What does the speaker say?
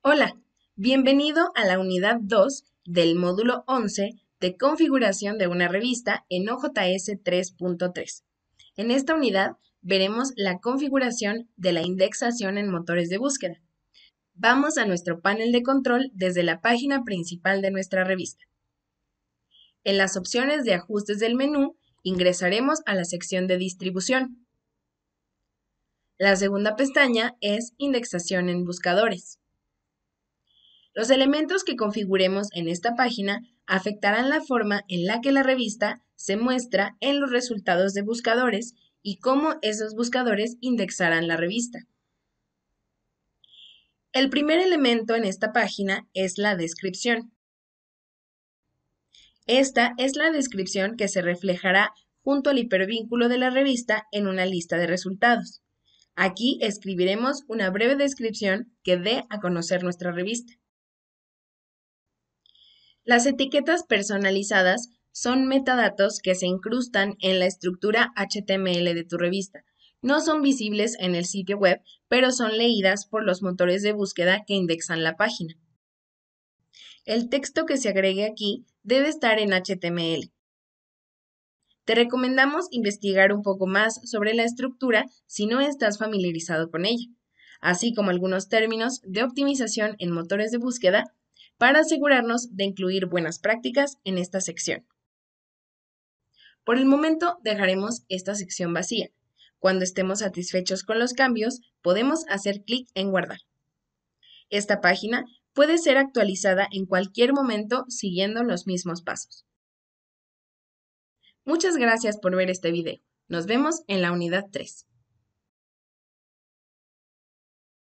Hola, bienvenido a la unidad 2 del módulo 11 de configuración de una revista en OJS 3.3. En esta unidad veremos la configuración de la indexación en motores de búsqueda. Vamos a nuestro panel de control desde la página principal de nuestra revista. En las opciones de ajustes del menú ingresaremos a la sección de distribución. La segunda pestaña es Indexación en buscadores. Los elementos que configuremos en esta página afectarán la forma en la que la revista se muestra en los resultados de buscadores y cómo esos buscadores indexarán la revista. El primer elemento en esta página es la descripción. Esta es la descripción que se reflejará junto al hipervínculo de la revista en una lista de resultados. Aquí escribiremos una breve descripción que dé a conocer nuestra revista. Las etiquetas personalizadas son metadatos que se incrustan en la estructura HTML de tu revista. No son visibles en el sitio web, pero son leídas por los motores de búsqueda que indexan la página. El texto que se agregue aquí debe estar en HTML. Te recomendamos investigar un poco más sobre la estructura si no estás familiarizado con ella, así como algunos términos de optimización en motores de búsqueda para asegurarnos de incluir buenas prácticas en esta sección. Por el momento dejaremos esta sección vacía. Cuando estemos satisfechos con los cambios, podemos hacer clic en guardar. Esta página puede ser actualizada en cualquier momento siguiendo los mismos pasos. Muchas gracias por ver este video. Nos vemos en la unidad 3.